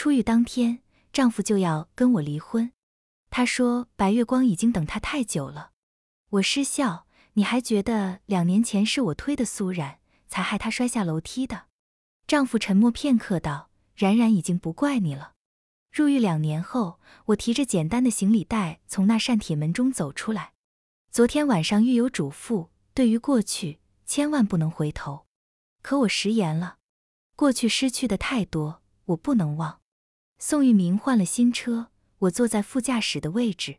出狱当天，丈夫就要跟我离婚。他说：“白月光已经等他太久了。”我失笑：“你还觉得两年前是我推的苏冉，才害她摔下楼梯的？”丈夫沉默片刻道：“冉冉已经不怪你了。”入狱两年后，我提着简单的行李袋从那扇铁门中走出来。昨天晚上，狱友嘱咐：“对于过去，千万不能回头。”可我食言了。过去失去的太多，我不能忘。宋玉明换了新车，我坐在副驾驶的位置，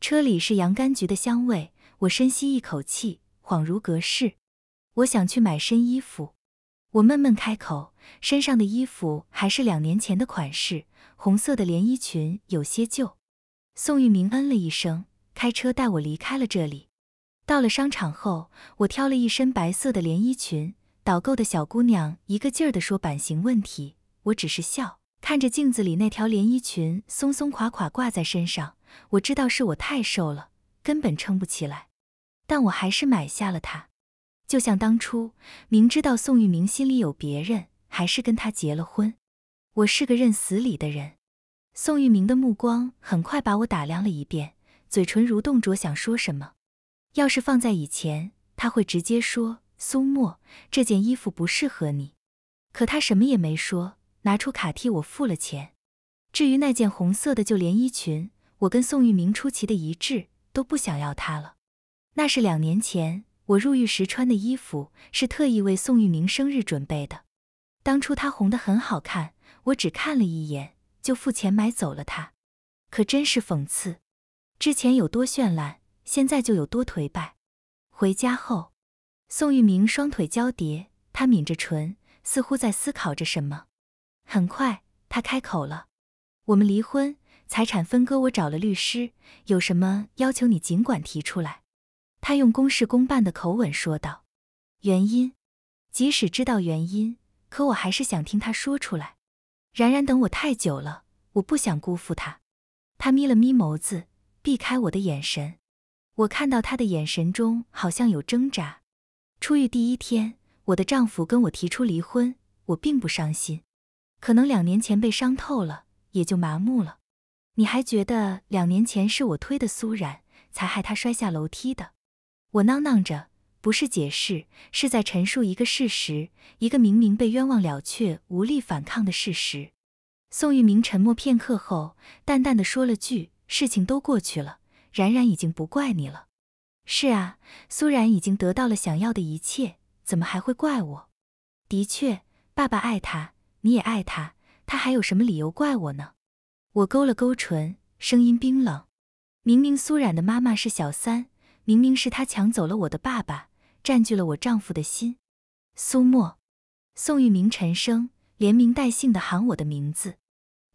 车里是洋甘菊的香味。我深吸一口气，恍如隔世。我想去买身衣服，我闷闷开口，身上的衣服还是两年前的款式，红色的连衣裙有些旧。宋玉明嗯了一声，开车带我离开了这里。到了商场后，我挑了一身白色的连衣裙，导购的小姑娘一个劲儿地说版型问题，我只是笑。看着镜子里那条连衣裙松松垮垮挂在身上，我知道是我太瘦了，根本撑不起来，但我还是买下了它。就像当初明知道宋玉明心里有别人，还是跟他结了婚。我是个认死理的人。宋玉明的目光很快把我打量了一遍，嘴唇蠕动着想说什么。要是放在以前，他会直接说：“苏沫，这件衣服不适合你。”可他什么也没说。拿出卡替我付了钱。至于那件红色的旧连衣裙，我跟宋玉明出奇的一致，都不想要它了。那是两年前我入狱时穿的衣服，是特意为宋玉明生日准备的。当初它红的很好看，我只看了一眼就付钱买走了它。可真是讽刺，之前有多绚烂，现在就有多颓败。回家后，宋玉明双腿交叠，他抿着唇，似乎在思考着什么。很快，他开口了：“我们离婚，财产分割，我找了律师，有什么要求你尽管提出来。”他用公事公办的口吻说道。原因，即使知道原因，可我还是想听他说出来。然然等我太久了，我不想辜负他。他眯了眯眸子，避开我的眼神。我看到他的眼神中好像有挣扎。出狱第一天，我的丈夫跟我提出离婚，我并不伤心。可能两年前被伤透了，也就麻木了。你还觉得两年前是我推的苏冉，才害他摔下楼梯的？我囔囔着，不是解释，是在陈述一个事实，一个明明被冤枉了却无力反抗的事实。宋玉明沉默片刻后，淡淡的说了句：“事情都过去了，冉冉已经不怪你了。”是啊，苏冉已经得到了想要的一切，怎么还会怪我？的确，爸爸爱他。你也爱他，他还有什么理由怪我呢？我勾了勾唇，声音冰冷。明明苏冉的妈妈是小三，明明是他抢走了我的爸爸，占据了我丈夫的心。苏沫，宋玉明沉声，连名带姓的喊我的名字。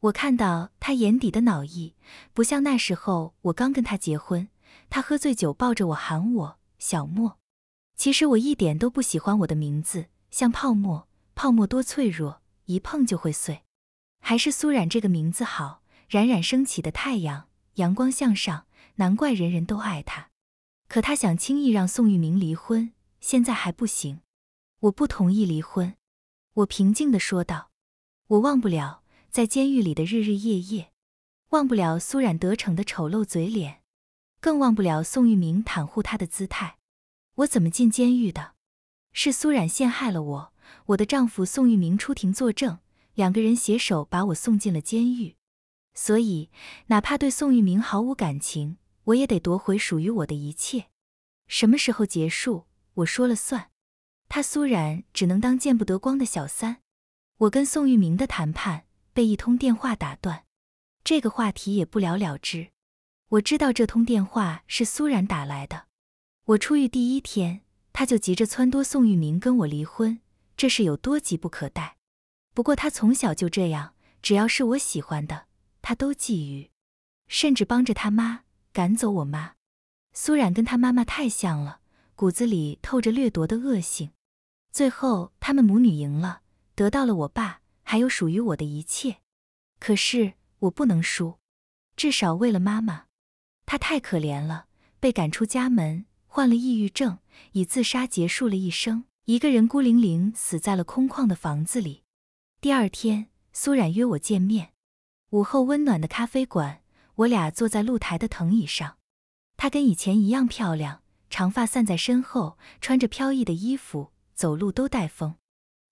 我看到他眼底的恼意，不像那时候我刚跟他结婚，他喝醉酒抱着我喊我小莫。其实我一点都不喜欢我的名字，像泡沫，泡沫多脆弱。一碰就会碎，还是苏冉这个名字好，冉冉升起的太阳，阳光向上，难怪人人都爱她。可她想轻易让宋玉明离婚，现在还不行。我不同意离婚，我平静地说道。我忘不了在监狱里的日日夜夜，忘不了苏冉得逞的丑陋嘴脸，更忘不了宋玉明袒护她的姿态。我怎么进监狱的？是苏冉陷害了我。我的丈夫宋玉明出庭作证，两个人携手把我送进了监狱。所以，哪怕对宋玉明毫无感情，我也得夺回属于我的一切。什么时候结束，我说了算。他苏然只能当见不得光的小三。我跟宋玉明的谈判被一通电话打断，这个话题也不了了之。我知道这通电话是苏然打来的。我出狱第一天，他就急着撺掇宋玉明跟我离婚。这是有多急不可待！不过他从小就这样，只要是我喜欢的，他都觊觎，甚至帮着他妈赶走我妈。苏冉跟他妈妈太像了，骨子里透着掠夺的恶性。最后他们母女赢了，得到了我爸还有属于我的一切。可是我不能输，至少为了妈妈，她太可怜了，被赶出家门，患了抑郁症，以自杀结束了一生。一个人孤零零死在了空旷的房子里。第二天，苏冉约我见面。午后温暖的咖啡馆，我俩坐在露台的藤椅上。她跟以前一样漂亮，长发散在身后，穿着飘逸的衣服，走路都带风。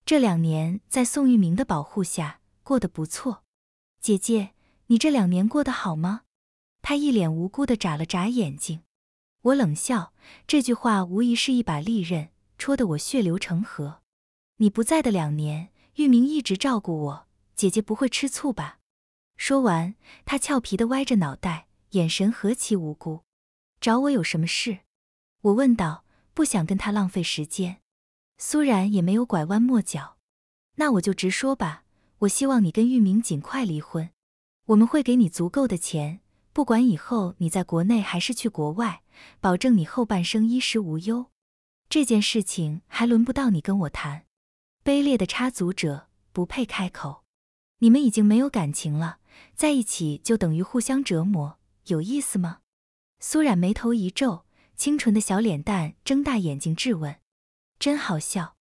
这两年在宋玉明的保护下过得不错。姐姐，你这两年过得好吗？她一脸无辜的眨了眨眼睛。我冷笑，这句话无疑是一把利刃。戳得我血流成河。你不在的两年，玉明一直照顾我，姐姐不会吃醋吧？说完，他俏皮的歪着脑袋，眼神何其无辜。找我有什么事？我问道，不想跟他浪费时间。苏然也没有拐弯抹角，那我就直说吧，我希望你跟玉明尽快离婚，我们会给你足够的钱，不管以后你在国内还是去国外，保证你后半生衣食无忧。这件事情还轮不到你跟我谈，卑劣的插足者不配开口。你们已经没有感情了，在一起就等于互相折磨，有意思吗？苏冉眉头一皱，清纯的小脸蛋睁大眼睛质问：“真好笑！”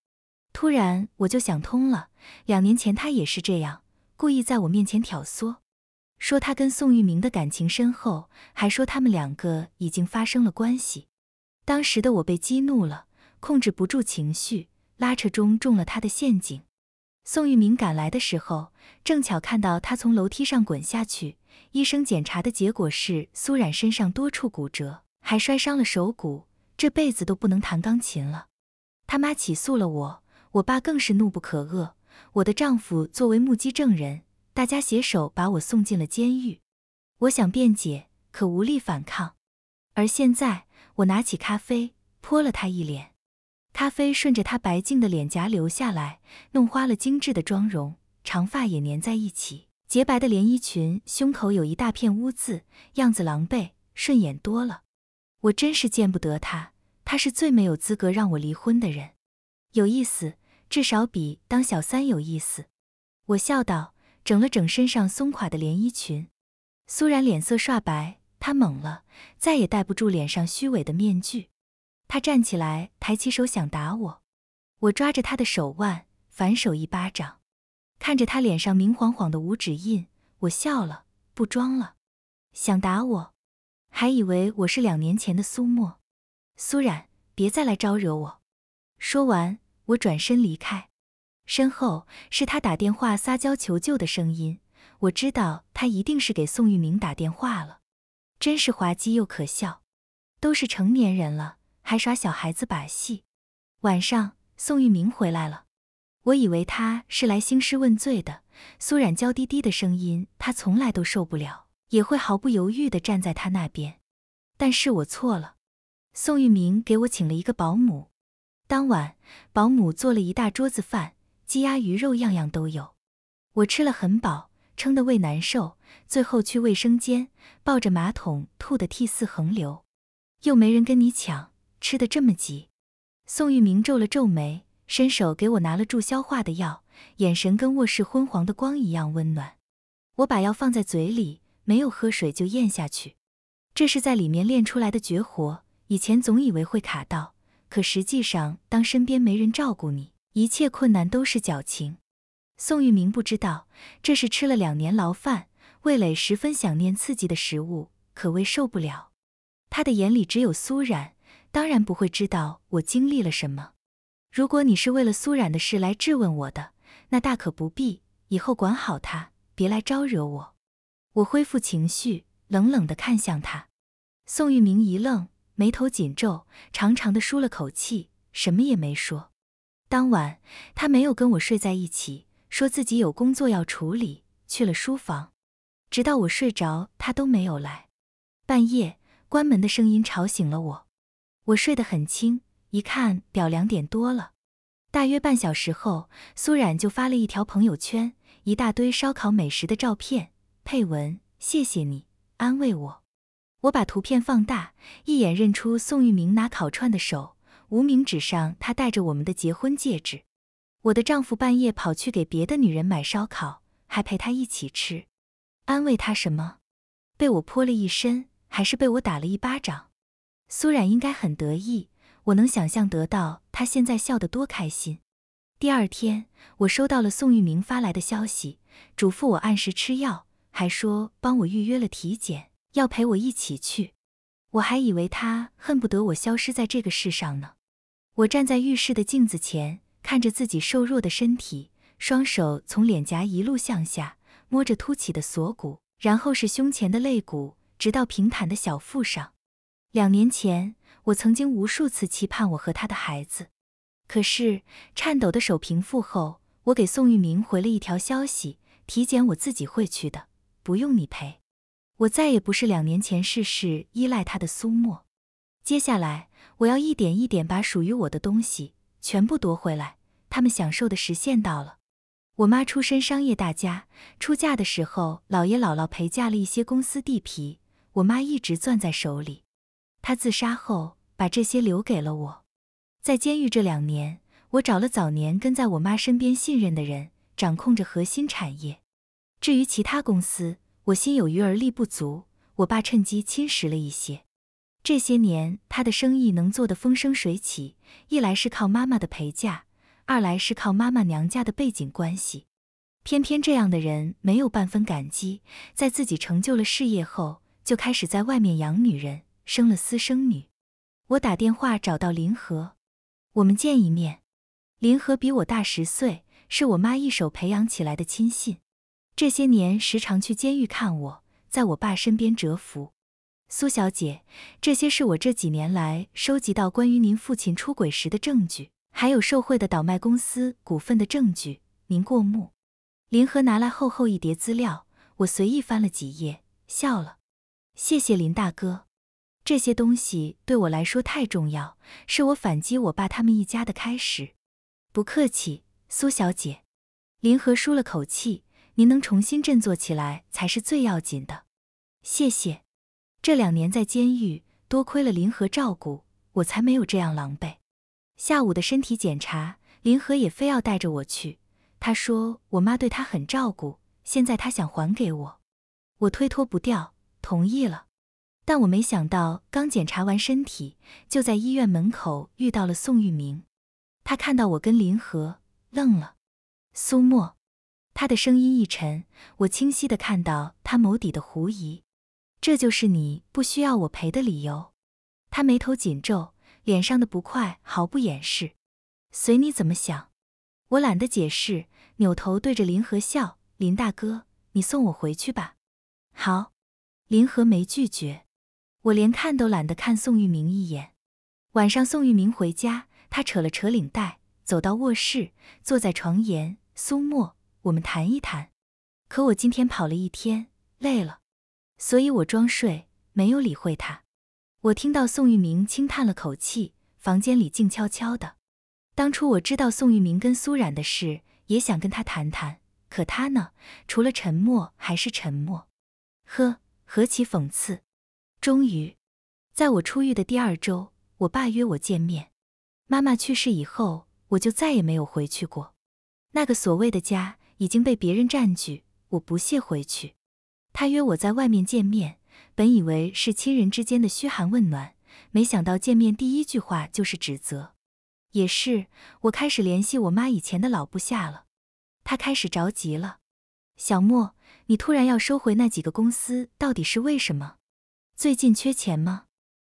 突然，我就想通了。两年前他也是这样，故意在我面前挑唆，说他跟宋玉明的感情深厚，还说他们两个已经发生了关系。当时的我被激怒了。控制不住情绪，拉扯中中了他的陷阱。宋玉明赶来的时候，正巧看到他从楼梯上滚下去。医生检查的结果是，苏冉身上多处骨折，还摔伤了手骨，这辈子都不能弹钢琴了。他妈起诉了我，我爸更是怒不可遏。我的丈夫作为目击证人，大家携手把我送进了监狱。我想辩解，可无力反抗。而现在，我拿起咖啡泼了他一脸。咖啡顺着他白净的脸颊流下来，弄花了精致的妆容，长发也粘在一起，洁白的连衣裙胸口有一大片污渍，样子狼狈，顺眼多了。我真是见不得他，他是最没有资格让我离婚的人。有意思，至少比当小三有意思。我笑道，整了整身上松垮的连衣裙。苏然脸色煞白，他懵了，再也戴不住脸上虚伪的面具。他站起来，抬起手想打我，我抓着他的手腕，反手一巴掌，看着他脸上明晃晃的五指印，我笑了，不装了，想打我，还以为我是两年前的苏沫，苏冉，别再来招惹我。说完，我转身离开，身后是他打电话撒娇求救的声音，我知道他一定是给宋玉明打电话了，真是滑稽又可笑，都是成年人了。还耍小孩子把戏。晚上，宋玉明回来了，我以为他是来兴师问罪的。苏冉娇滴滴的声音，他从来都受不了，也会毫不犹豫的站在他那边。但是我错了。宋玉明给我请了一个保姆。当晚，保姆做了一大桌子饭，鸡鸭鱼肉样样都有。我吃了很饱，撑得胃难受，最后去卫生间，抱着马桶吐得涕泗横流，又没人跟你抢。吃的这么急，宋玉明皱了皱眉，伸手给我拿了助消化的药，眼神跟卧室昏黄的光一样温暖。我把药放在嘴里，没有喝水就咽下去。这是在里面练出来的绝活，以前总以为会卡到，可实际上，当身边没人照顾你，一切困难都是矫情。宋玉明不知道，这是吃了两年牢饭，味蕾十分想念刺激的食物，可谓受不了。他的眼里只有苏然，当然不会知道我经历了什么。如果你是为了苏冉的事来质问我的，那大可不必。以后管好他，别来招惹我。我恢复情绪，冷冷的看向他。宋玉明一愣，眉头紧皱，长长的舒了口气，什么也没说。当晚他没有跟我睡在一起，说自己有工作要处理，去了书房。直到我睡着，他都没有来。半夜关门的声音吵醒了我。我睡得很轻，一看表两点多了。大约半小时后，苏冉就发了一条朋友圈，一大堆烧烤美食的照片，配文：“谢谢你安慰我。”我把图片放大，一眼认出宋玉明拿烤串的手，无名指上他戴着我们的结婚戒指。我的丈夫半夜跑去给别的女人买烧烤，还陪她一起吃，安慰她什么？被我泼了一身，还是被我打了一巴掌？苏冉应该很得意，我能想象得到她现在笑得多开心。第二天，我收到了宋玉明发来的消息，嘱咐我按时吃药，还说帮我预约了体检，要陪我一起去。我还以为他恨不得我消失在这个世上呢。我站在浴室的镜子前，看着自己瘦弱的身体，双手从脸颊一路向下摸着凸起的锁骨，然后是胸前的肋骨，直到平坦的小腹上。两年前，我曾经无数次期盼我和他的孩子，可是颤抖的手平复后，我给宋玉明回了一条消息：体检我自己会去的，不用你陪。我再也不是两年前事事依赖他的苏沫。接下来，我要一点一点把属于我的东西全部夺回来。他们享受的实现到了。我妈出身商业大家，出嫁的时候，姥爷姥姥陪嫁了一些公司地皮，我妈一直攥在手里。他自杀后，把这些留给了我。在监狱这两年，我找了早年跟在我妈身边信任的人，掌控着核心产业。至于其他公司，我心有余而力不足。我爸趁机侵蚀了一些。这些年，他的生意能做得风生水起，一来是靠妈妈的陪嫁，二来是靠妈妈娘家的背景关系。偏偏这样的人没有半分感激，在自己成就了事业后，就开始在外面养女人。生了私生女，我打电话找到林和，我们见一面。林和比我大十岁，是我妈一手培养起来的亲信，这些年时常去监狱看我，在我爸身边蛰伏。苏小姐，这些是我这几年来收集到关于您父亲出轨时的证据，还有受贿的倒卖公司股份的证据，您过目。林和拿来厚厚一叠资料，我随意翻了几页，笑了。谢谢林大哥。这些东西对我来说太重要，是我反击我爸他们一家的开始。不客气，苏小姐。林和舒了口气，您能重新振作起来才是最要紧的。谢谢。这两年在监狱，多亏了林和照顾，我才没有这样狼狈。下午的身体检查，林和也非要带着我去。他说我妈对他很照顾，现在他想还给我，我推脱不掉，同意了。但我没想到，刚检查完身体，就在医院门口遇到了宋玉明。他看到我跟林和，愣了。苏沫，他的声音一沉，我清晰的看到他眸底的狐疑。这就是你不需要我陪的理由。他眉头紧皱，脸上的不快毫不掩饰。随你怎么想。我懒得解释，扭头对着林和笑。林大哥，你送我回去吧。好。林和没拒绝。我连看都懒得看宋玉明一眼。晚上，宋玉明回家，他扯了扯领带，走到卧室，坐在床沿。苏沫，我们谈一谈。可我今天跑了一天，累了，所以我装睡，没有理会他。我听到宋玉明轻叹了口气，房间里静悄悄的。当初我知道宋玉明跟苏冉的事，也想跟他谈谈，可他呢，除了沉默还是沉默。呵，何其讽刺！终于，在我出狱的第二周，我爸约我见面。妈妈去世以后，我就再也没有回去过。那个所谓的家已经被别人占据，我不屑回去。他约我在外面见面，本以为是亲人之间的嘘寒问暖，没想到见面第一句话就是指责。也是，我开始联系我妈以前的老部下了，他开始着急了。小莫，你突然要收回那几个公司，到底是为什么？最近缺钱吗？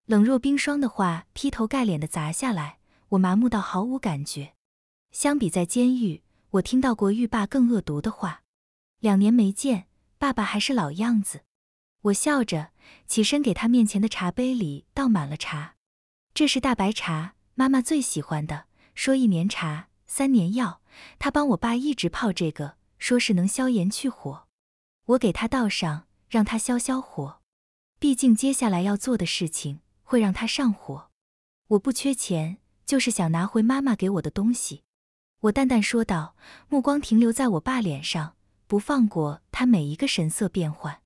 冷若冰霜的话劈头盖脸的砸下来，我麻木到毫无感觉。相比在监狱，我听到过狱霸更恶毒的话。两年没见，爸爸还是老样子。我笑着起身，给他面前的茶杯里倒满了茶，这是大白茶，妈妈最喜欢的。说一年茶三年药，她帮我爸一直泡这个，说是能消炎去火。我给他倒上，让他消消火。毕竟接下来要做的事情会让他上火，我不缺钱，就是想拿回妈妈给我的东西。我淡淡说道，目光停留在我爸脸上，不放过他每一个神色变换。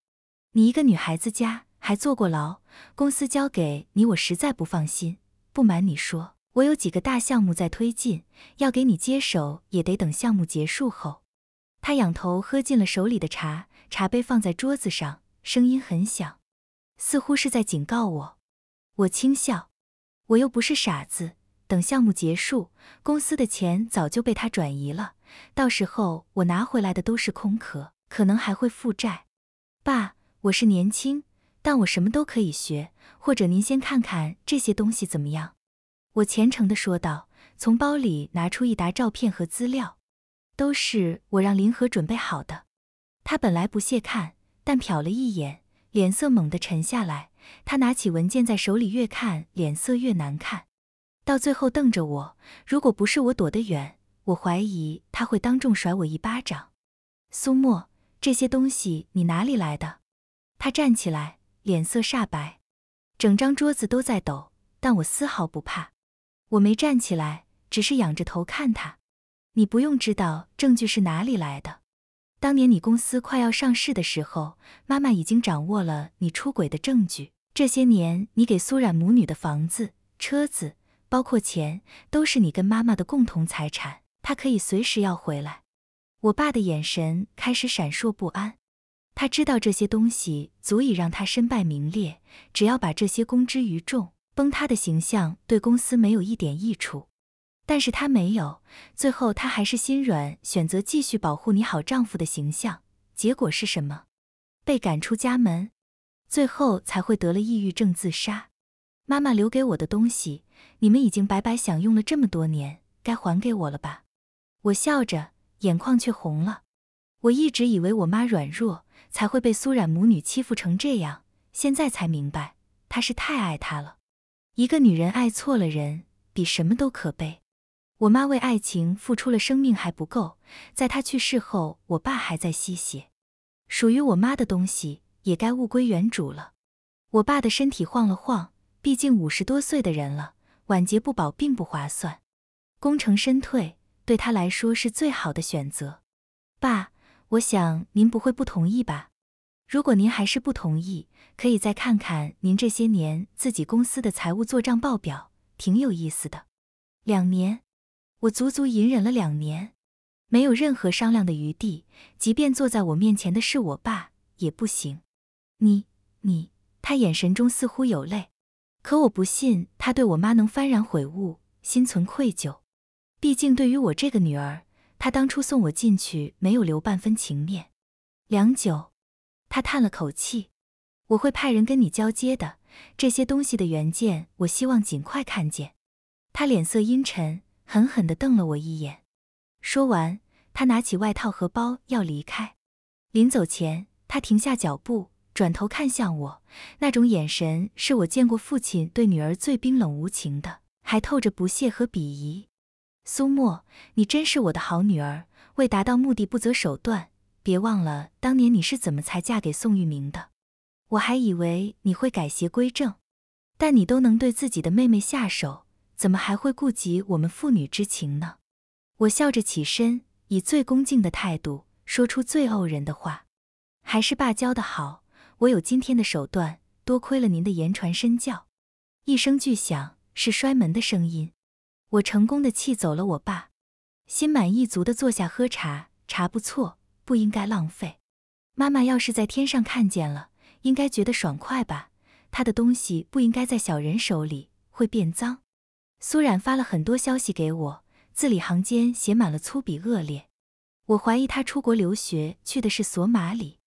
你一个女孩子家还坐过牢，公司交给你我实在不放心。不瞒你说，我有几个大项目在推进，要给你接手也得等项目结束后。他仰头喝进了手里的茶，茶杯放在桌子上，声音很响。似乎是在警告我，我轻笑，我又不是傻子。等项目结束，公司的钱早就被他转移了，到时候我拿回来的都是空壳，可能还会负债。爸，我是年轻，但我什么都可以学。或者您先看看这些东西怎么样？我虔诚地说道，从包里拿出一沓照片和资料，都是我让林和准备好的。他本来不屑看，但瞟了一眼。脸色猛地沉下来，他拿起文件在手里越看脸色越难看，到最后瞪着我。如果不是我躲得远，我怀疑他会当众甩我一巴掌。苏沫，这些东西你哪里来的？他站起来，脸色煞白，整张桌子都在抖，但我丝毫不怕。我没站起来，只是仰着头看他。你不用知道证据是哪里来的。当年你公司快要上市的时候，妈妈已经掌握了你出轨的证据。这些年，你给苏冉母女的房子、车子，包括钱，都是你跟妈妈的共同财产，她可以随时要回来。我爸的眼神开始闪烁不安，他知道这些东西足以让他身败名裂，只要把这些公之于众，崩塌的形象对公司没有一点益处。但是他没有，最后他还是心软，选择继续保护你好丈夫的形象。结果是什么？被赶出家门，最后才会得了抑郁症自杀。妈妈留给我的东西，你们已经白白享用了这么多年，该还给我了吧？我笑着，眼眶却红了。我一直以为我妈软弱，才会被苏冉母女欺负成这样，现在才明白，她是太爱她了。一个女人爱错了人，比什么都可悲。我妈为爱情付出了生命还不够，在她去世后，我爸还在吸血，属于我妈的东西也该物归原主了。我爸的身体晃了晃，毕竟五十多岁的人了，晚节不保并不划算，功成身退对他来说是最好的选择。爸，我想您不会不同意吧？如果您还是不同意，可以再看看您这些年自己公司的财务做账报表，挺有意思的。两年。我足足隐忍了两年，没有任何商量的余地。即便坐在我面前的是我爸，也不行。你、你，他眼神中似乎有泪，可我不信他对我妈能幡然悔悟，心存愧疚。毕竟，对于我这个女儿，他当初送我进去，没有留半分情面。良久，他叹了口气：“我会派人跟你交接的。这些东西的原件，我希望尽快看见。”他脸色阴沉。狠狠地瞪了我一眼，说完，他拿起外套和包要离开。临走前，他停下脚步，转头看向我，那种眼神是我见过父亲对女儿最冰冷无情的，还透着不屑和鄙夷。苏沫，你真是我的好女儿，为达到目的不择手段。别忘了当年你是怎么才嫁给宋玉明的？我还以为你会改邪归正，但你都能对自己的妹妹下手。怎么还会顾及我们父女之情呢？我笑着起身，以最恭敬的态度说出最怄人的话。还是爸教的好，我有今天的手段，多亏了您的言传身教。一声巨响，是摔门的声音。我成功的气走了我爸，心满意足的坐下喝茶。茶不错，不应该浪费。妈妈要是在天上看见了，应该觉得爽快吧？她的东西不应该在小人手里，会变脏。苏冉发了很多消息给我，字里行间写满了粗鄙恶劣。我怀疑他出国留学去的是索马里，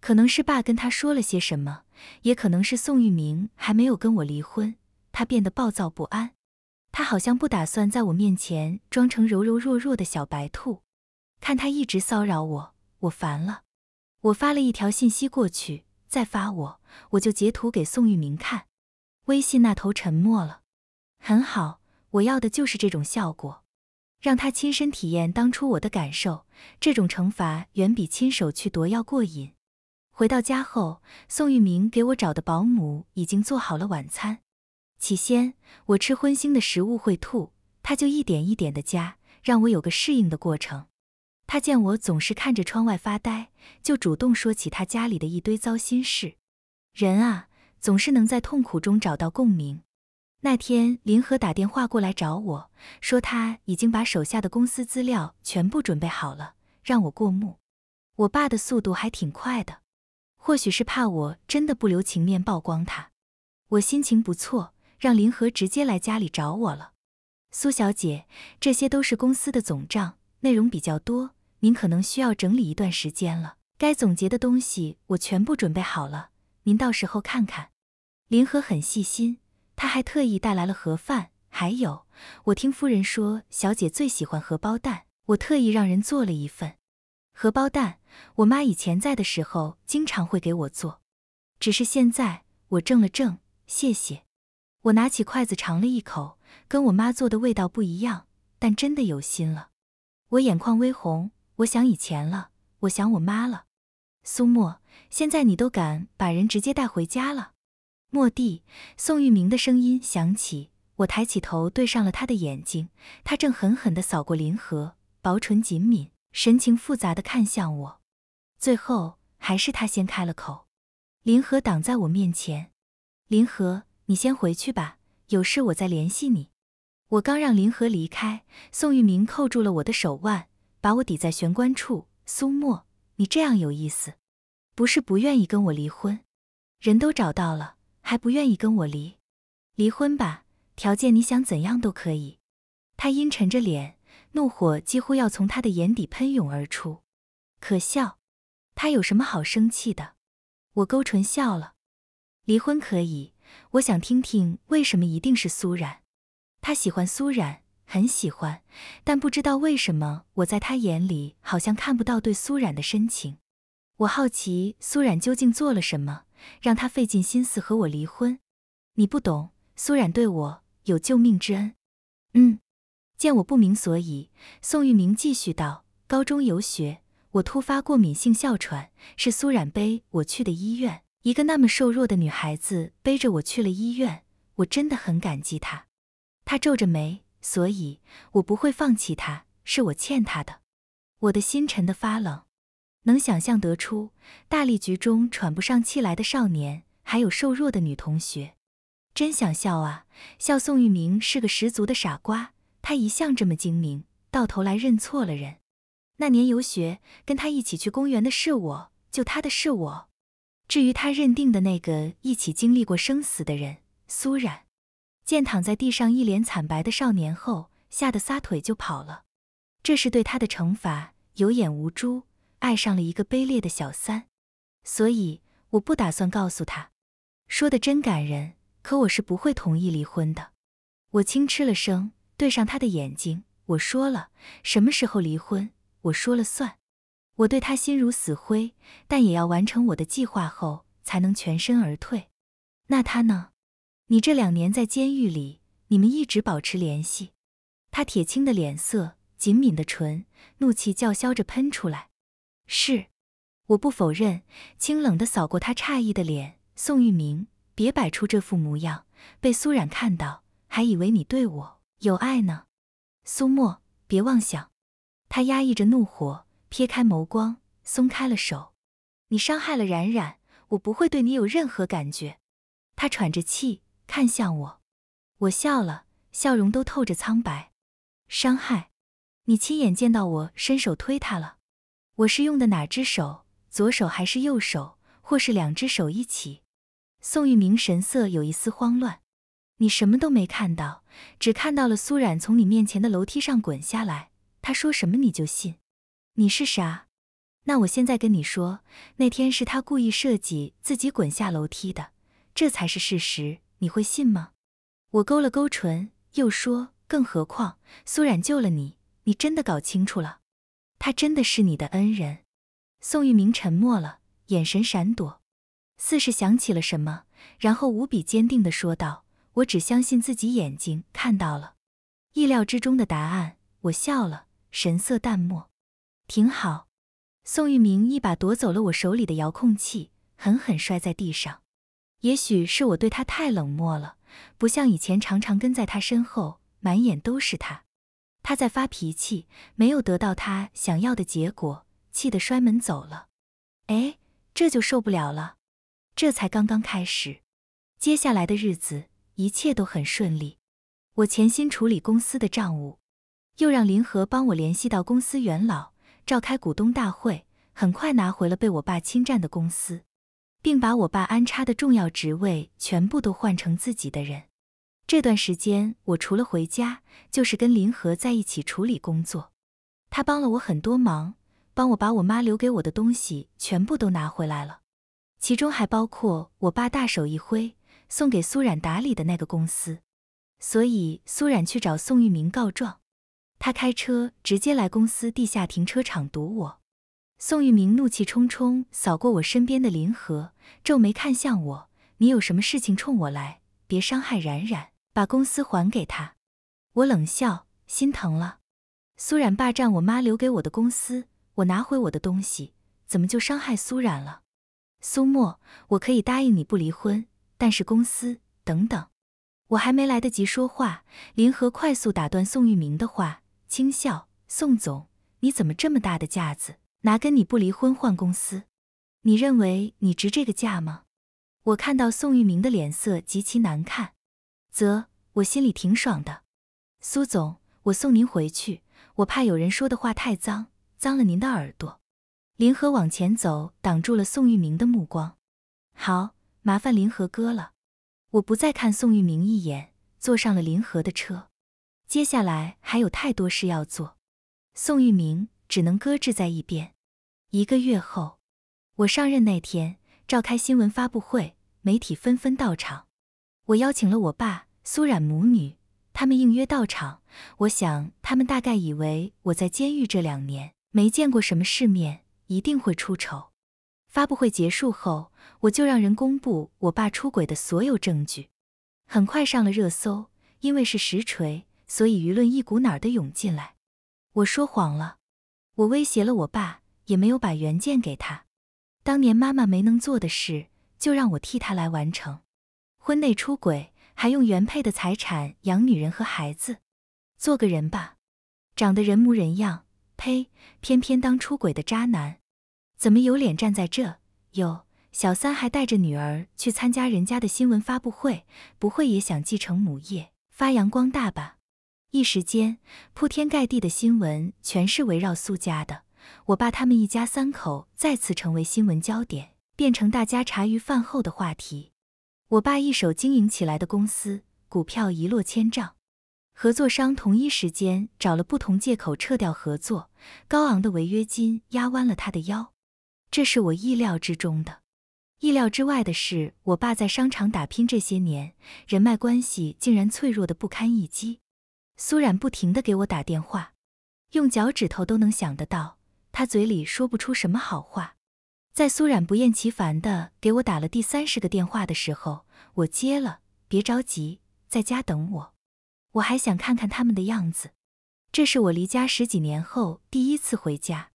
可能是爸跟他说了些什么，也可能是宋玉明还没有跟我离婚，他变得暴躁不安。他好像不打算在我面前装成柔柔弱弱的小白兔。看他一直骚扰我，我烦了。我发了一条信息过去，再发我，我就截图给宋玉明看。微信那头沉默了。很好，我要的就是这种效果，让他亲身体验当初我的感受。这种惩罚远比亲手去夺要过瘾。回到家后，宋玉明给我找的保姆已经做好了晚餐。起先我吃荤腥的食物会吐，他就一点一点的加，让我有个适应的过程。他见我总是看着窗外发呆，就主动说起他家里的一堆糟心事。人啊，总是能在痛苦中找到共鸣。那天林河打电话过来找我说，他已经把手下的公司资料全部准备好了，让我过目。我爸的速度还挺快的，或许是怕我真的不留情面曝光他。我心情不错，让林河直接来家里找我了。苏小姐，这些都是公司的总账，内容比较多，您可能需要整理一段时间了。该总结的东西我全部准备好了，您到时候看看。林河很细心。他还特意带来了盒饭，还有我听夫人说，小姐最喜欢荷包蛋，我特意让人做了一份荷包蛋。我妈以前在的时候，经常会给我做，只是现在我正了正，谢谢。我拿起筷子尝了一口，跟我妈做的味道不一样，但真的有心了。我眼眶微红，我想以前了，我想我妈了。苏沫，现在你都敢把人直接带回家了？莫地，宋玉明的声音响起，我抬起头对上了他的眼睛，他正狠狠的扫过林河，薄唇紧抿，神情复杂的看向我，最后还是他先开了口。林河挡在我面前，林河，你先回去吧，有事我再联系你。我刚让林河离开，宋玉明扣住了我的手腕，把我抵在玄关处。苏沫，你这样有意思？不是不愿意跟我离婚，人都找到了。还不愿意跟我离，离婚吧，条件你想怎样都可以。他阴沉着脸，怒火几乎要从他的眼底喷涌而出。可笑，他有什么好生气的？我勾唇笑了。离婚可以，我想听听为什么一定是苏冉。他喜欢苏冉，很喜欢，但不知道为什么我在他眼里好像看不到对苏冉的深情。我好奇苏冉究竟做了什么。让他费尽心思和我离婚，你不懂，苏冉对我有救命之恩。嗯，见我不明所以，宋玉明继续道：高中游学，我突发过敏性哮喘，是苏冉背我去的医院。一个那么瘦弱的女孩子背着我去了医院，我真的很感激她。他皱着眉，所以我不会放弃她，是我欠她的。我的心沉得发冷。能想象得出，大力局中喘不上气来的少年，还有瘦弱的女同学，真想笑啊！笑宋玉明是个十足的傻瓜。他一向这么精明，到头来认错了人。那年游学，跟他一起去公园的是我，救他的是我。至于他认定的那个一起经历过生死的人，苏冉，见躺在地上一脸惨白的少年后，吓得撒腿就跑了。这是对他的惩罚，有眼无珠。爱上了一个卑劣的小三，所以我不打算告诉他。说的真感人，可我是不会同意离婚的。我轻嗤了声，对上他的眼睛，我说了，什么时候离婚，我说了算。我对他心如死灰，但也要完成我的计划后才能全身而退。那他呢？你这两年在监狱里，你们一直保持联系？他铁青的脸色，紧抿的唇，怒气叫嚣着喷出来。是，我不否认。清冷的扫过他诧异的脸，宋玉明，别摆出这副模样，被苏冉看到，还以为你对我有爱呢。苏沫，别妄想。他压抑着怒火，撇开眸光，松开了手。你伤害了冉冉，我不会对你有任何感觉。他喘着气看向我，我笑了，笑容都透着苍白。伤害？你亲眼见到我伸手推他了？我是用的哪只手？左手还是右手？或是两只手一起？宋玉明神色有一丝慌乱。你什么都没看到，只看到了苏冉从你面前的楼梯上滚下来。他说什么你就信？你是啥？那我现在跟你说，那天是他故意设计自己滚下楼梯的，这才是事实。你会信吗？我勾了勾唇，又说：更何况苏冉救了你，你真的搞清楚了？他真的是你的恩人，宋玉明沉默了，眼神闪躲，似是想起了什么，然后无比坚定地说道：“我只相信自己眼睛看到了。”意料之中的答案，我笑了，神色淡漠，挺好。宋玉明一把夺走了我手里的遥控器，狠狠摔在地上。也许是我对他太冷漠了，不像以前常常跟在他身后，满眼都是他。他在发脾气，没有得到他想要的结果，气得摔门走了。哎，这就受不了了。这才刚刚开始，接下来的日子一切都很顺利。我潜心处理公司的账务，又让林和帮我联系到公司元老，召开股东大会，很快拿回了被我爸侵占的公司，并把我爸安插的重要职位全部都换成自己的人。这段时间我除了回家，就是跟林和在一起处理工作。他帮了我很多忙，帮我把我妈留给我的东西全部都拿回来了，其中还包括我爸大手一挥送给苏冉打理的那个公司。所以苏冉去找宋玉明告状，他开车直接来公司地下停车场堵我。宋玉明怒气冲冲扫过我身边的林和，皱眉看向我：“你有什么事情冲我来，别伤害冉冉。”把公司还给他，我冷笑，心疼了。苏冉霸占我妈留给我的公司，我拿回我的东西，怎么就伤害苏冉了？苏沫，我可以答应你不离婚，但是公司……等等，我还没来得及说话，林和快速打断宋玉明的话，轻笑：“宋总，你怎么这么大的架子？拿跟你不离婚换公司，你认为你值这个价吗？”我看到宋玉明的脸色极其难看。则我心里挺爽的，苏总，我送您回去，我怕有人说的话太脏，脏了您的耳朵。林河往前走，挡住了宋玉明的目光。好，麻烦林河哥了。我不再看宋玉明一眼，坐上了林河的车。接下来还有太多事要做，宋玉明只能搁置在一边。一个月后，我上任那天召开新闻发布会，媒体纷纷到场。我邀请了我爸。苏冉母女，他们应约到场。我想，他们大概以为我在监狱这两年没见过什么世面，一定会出丑。发布会结束后，我就让人公布我爸出轨的所有证据，很快上了热搜。因为是实锤，所以舆论一股脑的涌进来。我说谎了，我威胁了我爸，也没有把原件给他。当年妈妈没能做的事，就让我替她来完成。婚内出轨。还用原配的财产养女人和孩子，做个人吧，长得人模人样，呸！偏偏当出轨的渣男，怎么有脸站在这？哟，小三还带着女儿去参加人家的新闻发布会，不会也想继承母业发扬光大吧？一时间，铺天盖地的新闻全是围绕苏家的，我爸他们一家三口再次成为新闻焦点，变成大家茶余饭后的话题。我爸一手经营起来的公司股票一落千丈，合作商同一时间找了不同借口撤掉合作，高昂的违约金压弯了他的腰。这是我意料之中的，意料之外的是，我爸在商场打拼这些年，人脉关系竟然脆弱的不堪一击。苏冉不停的给我打电话，用脚趾头都能想得到，他嘴里说不出什么好话。在苏冉不厌其烦地给我打了第三十个电话的时候，我接了。别着急，在家等我。我还想看看他们的样子。这是我离家十几年后第一次回家。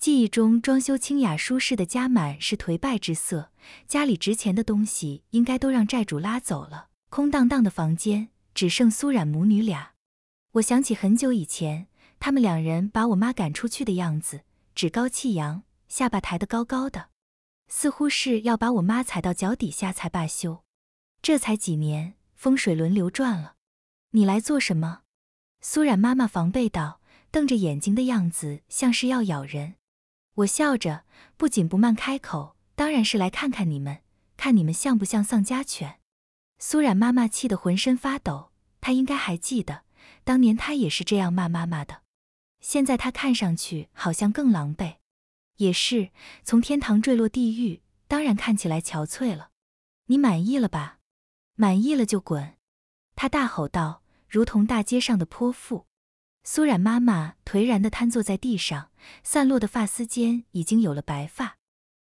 记忆中装修清雅舒适的家满是颓败之色，家里值钱的东西应该都让债主拉走了，空荡荡的房间只剩苏冉母女俩。我想起很久以前他们两人把我妈赶出去的样子，趾高气扬。下巴抬得高高的，似乎是要把我妈踩到脚底下才罢休。这才几年，风水轮流转了，你来做什么？苏冉妈妈防备道，瞪着眼睛的样子像是要咬人。我笑着，不紧不慢开口：“当然是来看看你们，看你们像不像丧家犬。”苏冉妈妈气得浑身发抖，她应该还记得，当年她也是这样骂妈妈的。现在她看上去好像更狼狈。也是从天堂坠落地狱，当然看起来憔悴了。你满意了吧？满意了就滚！他大吼道，如同大街上的泼妇。苏冉妈妈颓然的瘫坐在地上，散落的发丝间已经有了白发。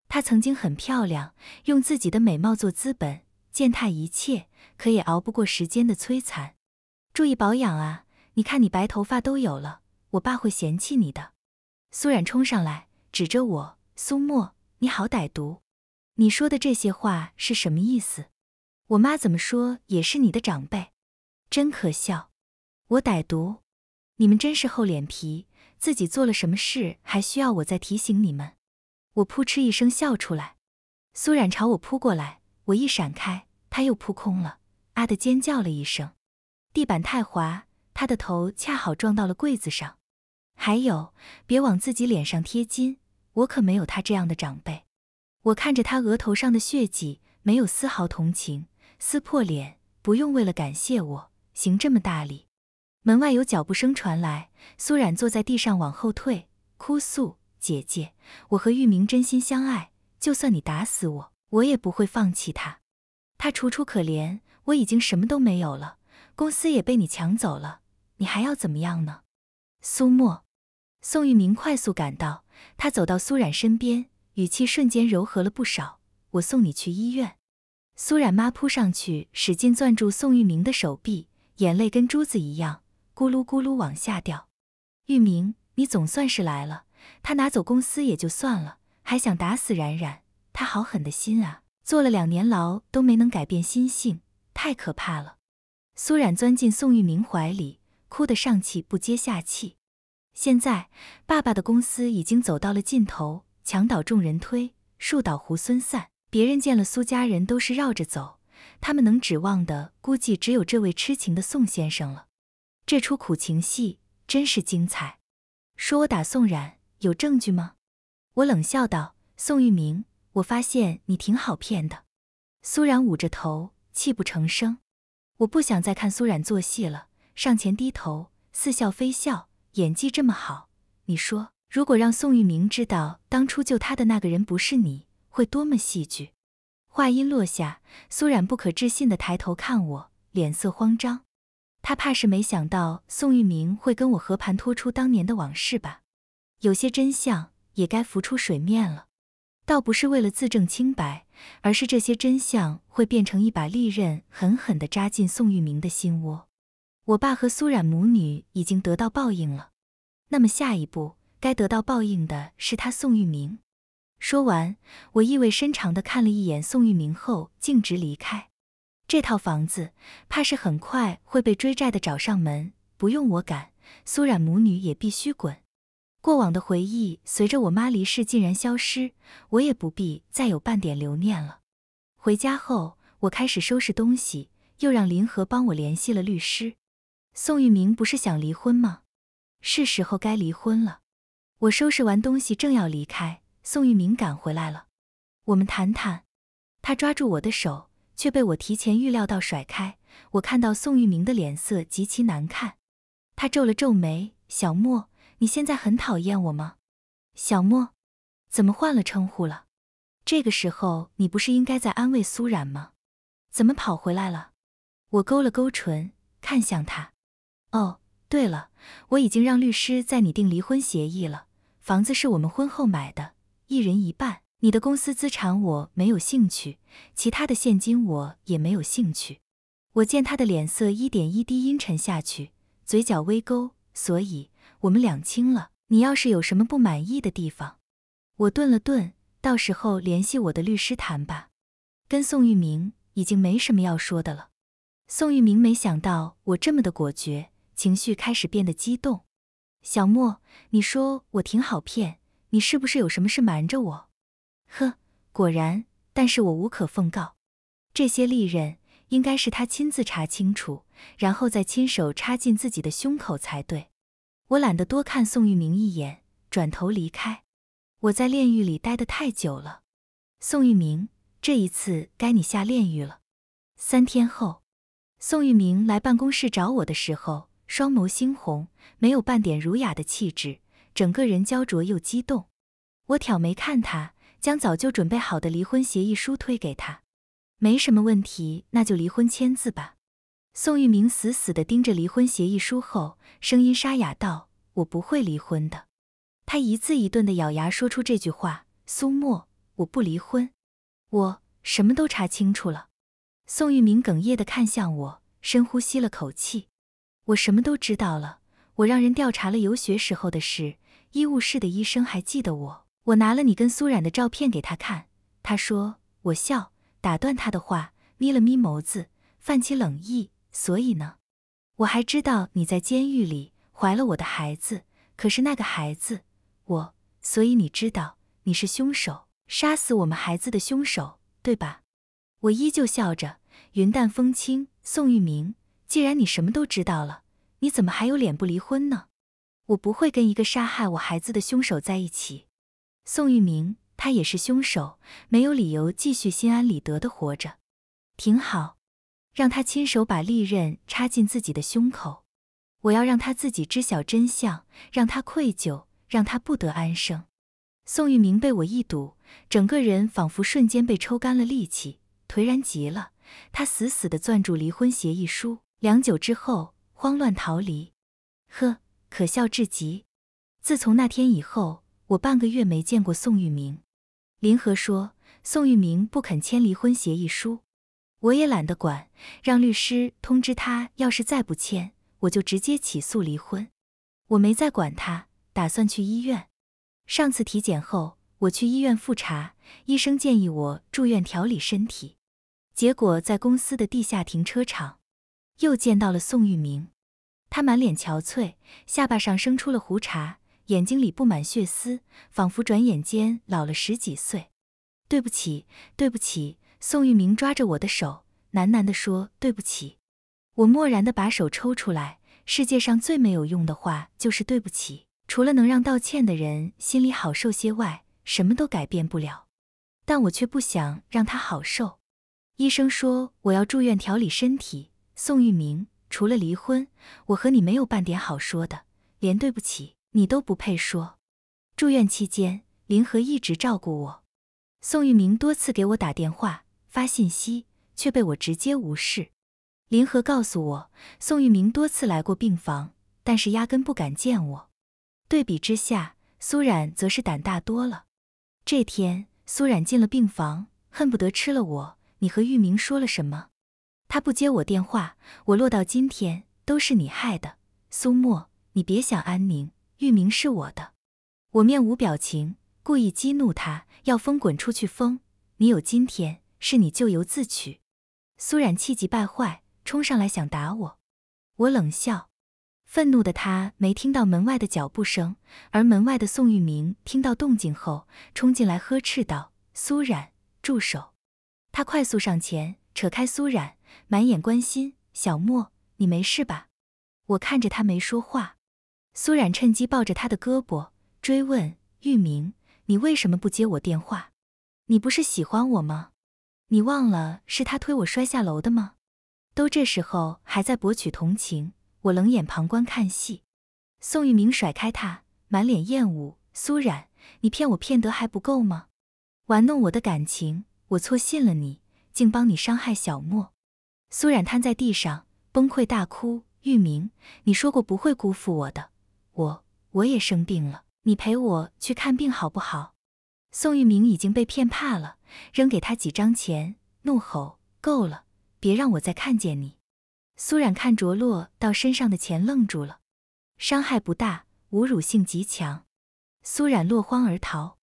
她曾经很漂亮，用自己的美貌做资本，践踏一切，可也熬不过时间的摧残。注意保养啊！你看你白头发都有了，我爸会嫌弃你的。苏冉冲上来。指着我，苏沫，你好歹毒！你说的这些话是什么意思？我妈怎么说也是你的长辈，真可笑！我歹毒？你们真是厚脸皮！自己做了什么事，还需要我再提醒你们？我扑哧一声笑出来。苏冉朝我扑过来，我一闪开，他又扑空了，啊的尖叫了一声，地板太滑，他的头恰好撞到了柜子上。还有，别往自己脸上贴金，我可没有他这样的长辈。我看着他额头上的血迹，没有丝毫同情，撕破脸，不用为了感谢我行这么大礼。门外有脚步声传来，苏冉坐在地上往后退，哭诉：“姐姐，我和玉明真心相爱，就算你打死我，我也不会放弃他。他楚楚可怜，我已经什么都没有了，公司也被你抢走了，你还要怎么样呢？”苏沫，宋玉明快速赶到，他走到苏冉身边，语气瞬间柔和了不少。我送你去医院。苏冉妈扑上去，使劲攥住宋玉明的手臂，眼泪跟珠子一样，咕噜咕噜往下掉。玉明，你总算是来了。他拿走公司也就算了，还想打死冉冉，他好狠的心啊！坐了两年牢都没能改变心性，太可怕了。苏冉钻进宋玉明怀里，哭得上气不接下气。现在，爸爸的公司已经走到了尽头，墙倒众人推，树倒猢狲散。别人见了苏家人都是绕着走，他们能指望的估计只有这位痴情的宋先生了。这出苦情戏真是精彩。说我打宋冉有证据吗？我冷笑道：“宋玉明，我发现你挺好骗的。”苏冉捂着头，泣不成声。我不想再看苏冉做戏了，上前低头，似笑非笑。演技这么好，你说，如果让宋玉明知道当初救他的那个人不是你，会多么戏剧？话音落下，苏冉不可置信地抬头看我，脸色慌张。他怕是没想到宋玉明会跟我和盘托出当年的往事吧？有些真相也该浮出水面了。倒不是为了自证清白，而是这些真相会变成一把利刃，狠狠地扎进宋玉明的心窝。我爸和苏冉母女已经得到报应了，那么下一步该得到报应的是他宋玉明。说完，我意味深长地看了一眼宋玉明后，径直离开。这套房子怕是很快会被追债的找上门，不用我赶，苏冉母女也必须滚。过往的回忆随着我妈离世竟然消失，我也不必再有半点留念了。回家后，我开始收拾东西，又让林和帮我联系了律师。宋玉明不是想离婚吗？是时候该离婚了。我收拾完东西，正要离开，宋玉明赶回来了。我们谈谈。他抓住我的手，却被我提前预料到甩开。我看到宋玉明的脸色极其难看，他皱了皱眉：“小莫，你现在很讨厌我吗？小莫，怎么换了称呼了？这个时候你不是应该在安慰苏然吗？怎么跑回来了？”我勾了勾唇，看向他。哦，对了，我已经让律师在拟订离婚协议了。房子是我们婚后买的，一人一半。你的公司资产我没有兴趣，其他的现金我也没有兴趣。我见他的脸色一点一滴阴沉下去，嘴角微勾，所以我们两清了。你要是有什么不满意的地方，我顿了顿，到时候联系我的律师谈吧。跟宋玉明已经没什么要说的了。宋玉明没想到我这么的果决。情绪开始变得激动，小莫，你说我挺好骗，你是不是有什么事瞒着我？呵，果然，但是我无可奉告。这些利刃应该是他亲自查清楚，然后再亲手插进自己的胸口才对。我懒得多看宋玉明一眼，转头离开。我在炼狱里待得太久了。宋玉明，这一次该你下炼狱了。三天后，宋玉明来办公室找我的时候。双眸猩红，没有半点儒雅的气质，整个人焦灼又激动。我挑眉看他，将早就准备好的离婚协议书推给他，没什么问题，那就离婚签字吧。宋玉明死死地盯着离婚协议书后，声音沙哑道：“我不会离婚的。”他一字一顿地咬牙说出这句话：“苏沫，我不离婚，我什么都查清楚了。”宋玉明哽咽地看向我，深呼吸了口气。我什么都知道了。我让人调查了游学时候的事，医务室的医生还记得我。我拿了你跟苏冉的照片给他看，他说我笑，打断他的话，眯了眯眸子，泛起冷意。所以呢？我还知道你在监狱里怀了我的孩子。可是那个孩子，我……所以你知道你是凶手，杀死我们孩子的凶手，对吧？我依旧笑着，云淡风轻。宋玉明。既然你什么都知道了，你怎么还有脸不离婚呢？我不会跟一个杀害我孩子的凶手在一起。宋玉明，他也是凶手，没有理由继续心安理得的活着。挺好，让他亲手把利刃插进自己的胸口。我要让他自己知晓真相，让他愧疚，让他不得安生。宋玉明被我一堵，整个人仿佛瞬间被抽干了力气，颓然极了。他死死地攥住离婚协议书。良久之后，慌乱逃离。呵，可笑至极。自从那天以后，我半个月没见过宋玉明。林和说，宋玉明不肯签离婚协议书，我也懒得管，让律师通知他，要是再不签，我就直接起诉离婚。我没再管他，打算去医院。上次体检后，我去医院复查，医生建议我住院调理身体。结果在公司的地下停车场。又见到了宋玉明，他满脸憔悴，下巴上生出了胡茬，眼睛里布满血丝，仿佛转眼间老了十几岁。对不起，对不起，宋玉明抓着我的手喃喃地说对不起。我漠然的把手抽出来。世界上最没有用的话就是对不起，除了能让道歉的人心里好受些外，什么都改变不了。但我却不想让他好受。医生说我要住院调理身体。宋玉明，除了离婚，我和你没有半点好说的，连对不起你都不配说。住院期间，林和一直照顾我，宋玉明多次给我打电话发信息，却被我直接无视。林和告诉我，宋玉明多次来过病房，但是压根不敢见我。对比之下，苏冉则是胆大多了。这天，苏冉进了病房，恨不得吃了我。你和玉明说了什么？他不接我电话，我落到今天都是你害的，苏沫，你别想安宁，玉明是我的。我面无表情，故意激怒他，要疯滚出去疯，你有今天是你咎由自取。苏冉气急败坏，冲上来想打我，我冷笑。愤怒的他没听到门外的脚步声，而门外的宋玉明听到动静后，冲进来呵斥道：“苏冉，住手！”他快速上前，扯开苏冉。满眼关心，小莫，你没事吧？我看着他没说话。苏冉趁机抱着他的胳膊，追问：玉明，你为什么不接我电话？你不是喜欢我吗？你忘了是他推我摔下楼的吗？都这时候还在博取同情，我冷眼旁观看戏。宋玉明甩开他，满脸厌恶：苏冉，你骗我骗得还不够吗？玩弄我的感情，我错信了你，竟帮你伤害小莫。苏冉瘫在地上，崩溃大哭：“玉明，你说过不会辜负我的，我我也生病了，你陪我去看病好不好？”宋玉明已经被骗怕了，扔给他几张钱，怒吼：“够了，别让我再看见你！”苏冉看着落到身上的钱，愣住了。伤害不大，侮辱性极强。苏冉落荒而逃。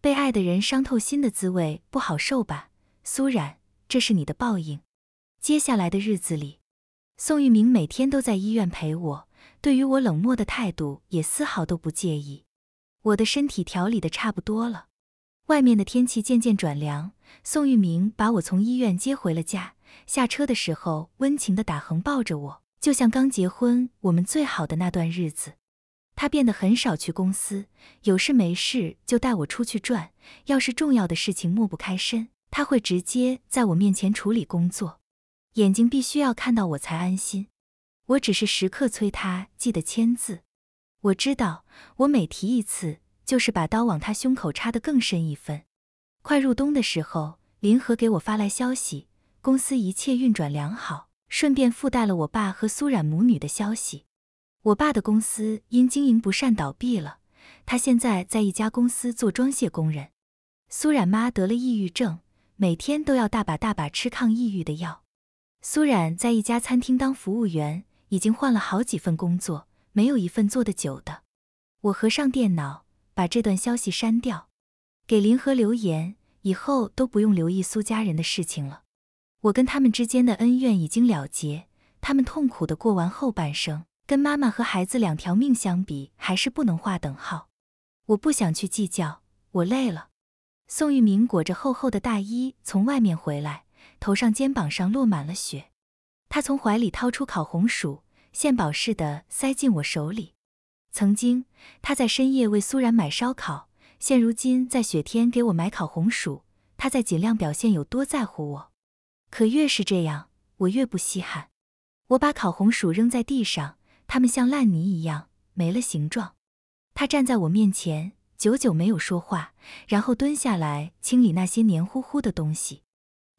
被爱的人伤透心的滋味不好受吧？苏冉，这是你的报应。接下来的日子里，宋玉明每天都在医院陪我，对于我冷漠的态度也丝毫都不介意。我的身体调理的差不多了，外面的天气渐渐转凉，宋玉明把我从医院接回了家。下车的时候，温情的打横抱着我，就像刚结婚我们最好的那段日子。他变得很少去公司，有事没事就带我出去转。要是重要的事情抹不开身，他会直接在我面前处理工作。眼睛必须要看到我才安心。我只是时刻催他记得签字。我知道，我每提一次，就是把刀往他胸口插得更深一分。快入冬的时候，林河给我发来消息，公司一切运转良好，顺便附带了我爸和苏冉母女的消息。我爸的公司因经营不善倒闭了，他现在在一家公司做装卸工人。苏冉妈得了抑郁症，每天都要大把大把吃抗抑郁的药。苏冉在一家餐厅当服务员，已经换了好几份工作，没有一份做得久的。我合上电脑，把这段消息删掉，给林河留言，以后都不用留意苏家人的事情了。我跟他们之间的恩怨已经了结，他们痛苦的过完后半生，跟妈妈和孩子两条命相比，还是不能划等号。我不想去计较，我累了。宋玉明裹着厚厚的大衣从外面回来。头上、肩膀上落满了雪，他从怀里掏出烤红薯，献宝似的塞进我手里。曾经他在深夜为苏然买烧烤，现如今在雪天给我买烤红薯，他在尽量表现有多在乎我。可越是这样，我越不稀罕。我把烤红薯扔在地上，它们像烂泥一样没了形状。他站在我面前，久久没有说话，然后蹲下来清理那些黏糊糊的东西。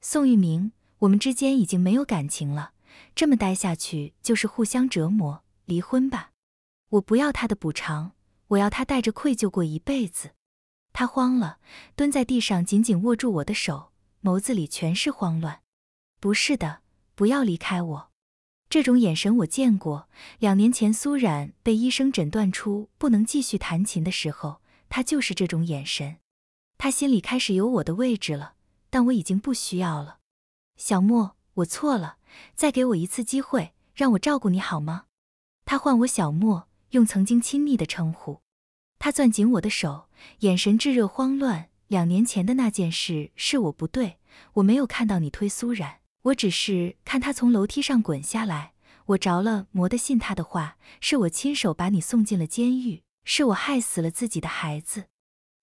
宋玉明，我们之间已经没有感情了，这么待下去就是互相折磨，离婚吧。我不要他的补偿，我要他带着愧疚过一辈子。他慌了，蹲在地上，紧紧握住我的手，眸子里全是慌乱。不是的，不要离开我。这种眼神我见过，两年前苏冉被医生诊断出不能继续弹琴的时候，他就是这种眼神。他心里开始有我的位置了。但我已经不需要了，小莫，我错了，再给我一次机会，让我照顾你好吗？他唤我小莫，用曾经亲密的称呼。他攥紧我的手，眼神炙热慌乱。两年前的那件事是我不对，我没有看到你推苏然，我只是看他从楼梯上滚下来。我着了魔的信他的话，是我亲手把你送进了监狱，是我害死了自己的孩子。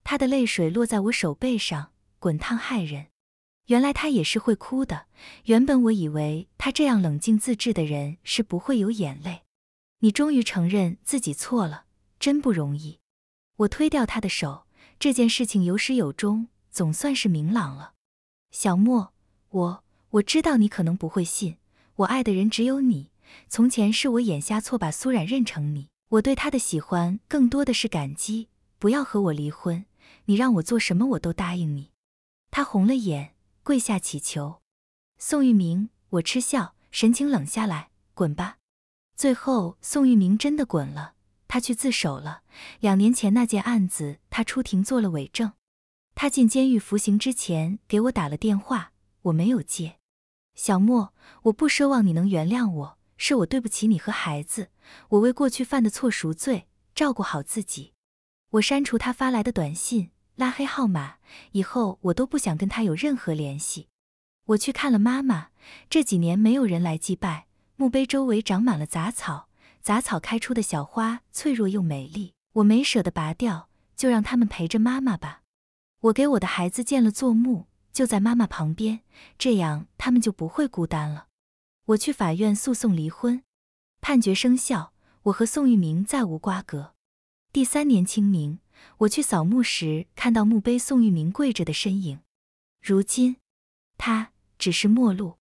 他的泪水落在我手背上，滚烫骇人。原来他也是会哭的。原本我以为他这样冷静自制的人是不会有眼泪。你终于承认自己错了，真不容易。我推掉他的手。这件事情有始有终，总算是明朗了。小莫，我我知道你可能不会信，我爱的人只有你。从前是我眼瞎错把苏冉认成你。我对他的喜欢更多的是感激。不要和我离婚，你让我做什么我都答应你。他红了眼。跪下乞求，宋玉明，我嗤笑，神情冷下来，滚吧。最后，宋玉明真的滚了，他去自首了。两年前那件案子，他出庭做了伪证。他进监狱服刑之前，给我打了电话，我没有接。小莫，我不奢望你能原谅我，是我对不起你和孩子。我为过去犯的错赎罪，照顾好自己。我删除他发来的短信。拉黑号码，以后我都不想跟他有任何联系。我去看了妈妈，这几年没有人来祭拜，墓碑周围长满了杂草，杂草开出的小花脆弱又美丽，我没舍得拔掉，就让它们陪着妈妈吧。我给我的孩子建了座墓，就在妈妈旁边，这样他们就不会孤单了。我去法院诉讼离婚，判决生效，我和宋玉明再无瓜葛。第三年清明。我去扫墓时，看到墓碑宋玉明跪着的身影，如今，他只是陌路。